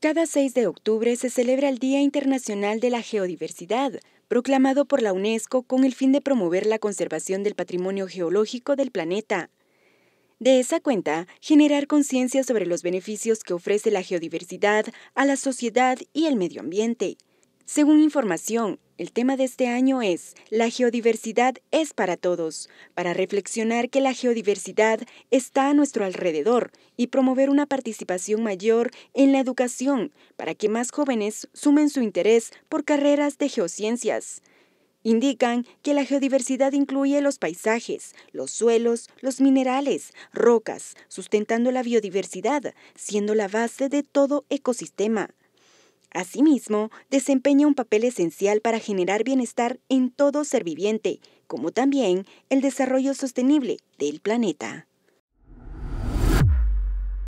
Cada 6 de octubre se celebra el Día Internacional de la Geodiversidad, proclamado por la UNESCO con el fin de promover la conservación del patrimonio geológico del planeta. De esa cuenta, generar conciencia sobre los beneficios que ofrece la geodiversidad a la sociedad y el medio ambiente. Según información, el tema de este año es La geodiversidad es para todos, para reflexionar que la geodiversidad está a nuestro alrededor y promover una participación mayor en la educación para que más jóvenes sumen su interés por carreras de geociencias. Indican que la geodiversidad incluye los paisajes, los suelos, los minerales, rocas, sustentando la biodiversidad, siendo la base de todo ecosistema. Asimismo, desempeña un papel esencial para generar bienestar en todo ser viviente, como también el desarrollo sostenible del planeta.